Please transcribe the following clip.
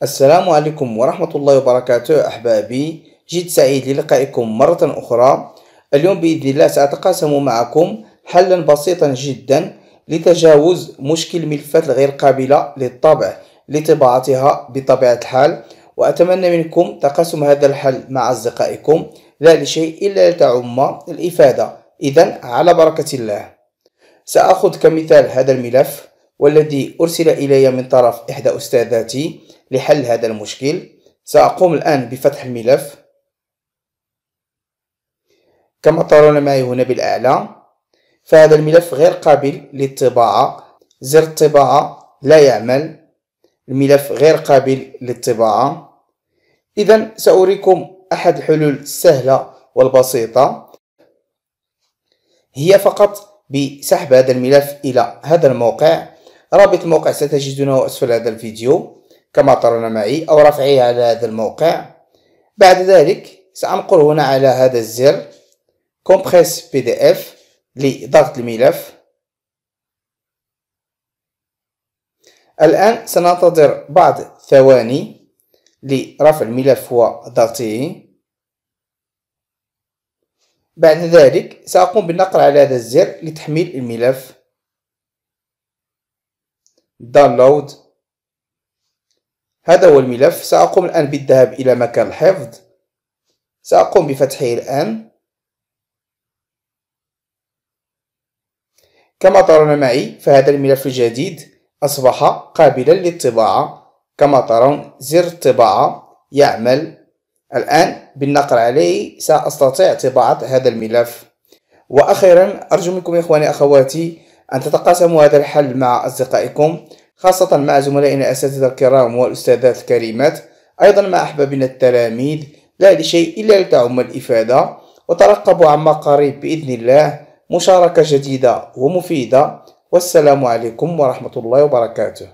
السلام عليكم ورحمة الله وبركاته أحبابي جد سعيد للقائكم مرة أخرى اليوم بإذن الله سأتقاسم معكم حلا بسيطا جدا لتجاوز مشكل ملفات الغير قابلة للطبع لطباعتها بطبيعة الحال وأتمنى منكم تقاسم هذا الحل مع أصدقائكم لا لشيء إلا لتعم الإفادة إذا على بركة الله سأخذ كمثال هذا الملف والذي أرسل إلي من طرف إحدى أستاذاتي لحل هذا المشكل سأقوم الآن بفتح الملف كما ترون معي هنا بالأعلى فهذا الملف غير قابل للطباعة زر الطباعة لا يعمل الملف غير قابل للطباعة إذا سأريكم أحد الحلول السهلة والبسيطة هي فقط بسحب هذا الملف إلى هذا الموقع رابط الموقع ستجدونه أسفل هذا الفيديو كما ترون معي أو رفعه على هذا الموقع بعد ذلك سأنقل هنا على هذا الزر كومبريس بي دي اف لضغط الملف الآن سننتظر بعض ثواني لرفع الملف وضغطه بعد ذلك سأقوم بالنقر على هذا الزر لتحميل الملف download هذا هو الملف سأقوم الآن بالذهاب إلى مكان الحفظ سأقوم بفتحه الآن كما ترون معي فهذا الملف الجديد أصبح قابلا للطباعة كما ترون زر الطباعة يعمل الآن بالنقر عليه سأستطيع طباعة هذا الملف وأخيرا أرجو منكم يا إخواني أخواتي أن تتقاسموا هذا الحل مع أصدقائكم خاصة مع زملائنا الأساتذة الكرام والأستاذات الكريمات أيضا مع أحبابنا التلاميذ لا لشيء إلا لتعم الإفادة وترقبوا عما قريب بإذن الله مشاركة جديدة ومفيدة والسلام عليكم ورحمة الله وبركاته